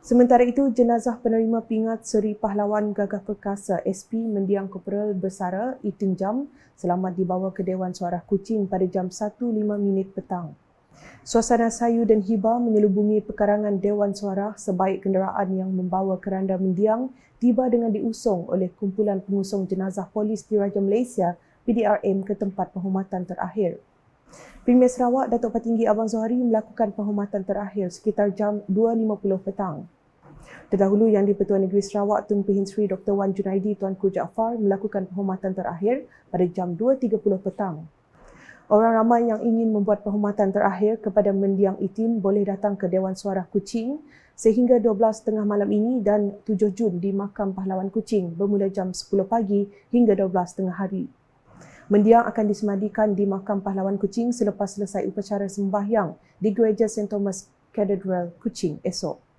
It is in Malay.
Sementara itu, jenazah penerima pingat Seri Pahlawan Gagah Perkasa SP Mendiang Korporal Bersara Itin Jam selamat dibawa ke Dewan Suara Kucing pada jam 1.05 petang. Suasana sayu dan hibah menyelubungi pekarangan Dewan Suara sebaik kenderaan yang membawa keranda mendiang tiba dengan diusung oleh kumpulan pengusung jenazah polis di Raja Malaysia PDRM ke tempat penghormatan terakhir. Premier Sarawak Datuk Patinggi Abang Zohari melakukan penghormatan terakhir sekitar jam 2.50 petang. Terdahulu yang di-Pertua Negeri Sarawak Tun Pihin Sri Dr. Wan Junaidi Tuanku Jaafar melakukan penghormatan terakhir pada jam 2.30 petang. Orang ramai yang ingin membuat penghormatan terakhir kepada mendiang Itim boleh datang ke Dewan Suara Kuching sehingga 12.30 malam ini dan 7 Jun di Makam Pahlawan Kuching bermula jam 10 pagi hingga 12.30 hari. Mendiang akan disemadikan di makam pahlawan Kuching selepas selesai upacara sembahyang di Gereja St. Thomas Cathedral Kuching esok.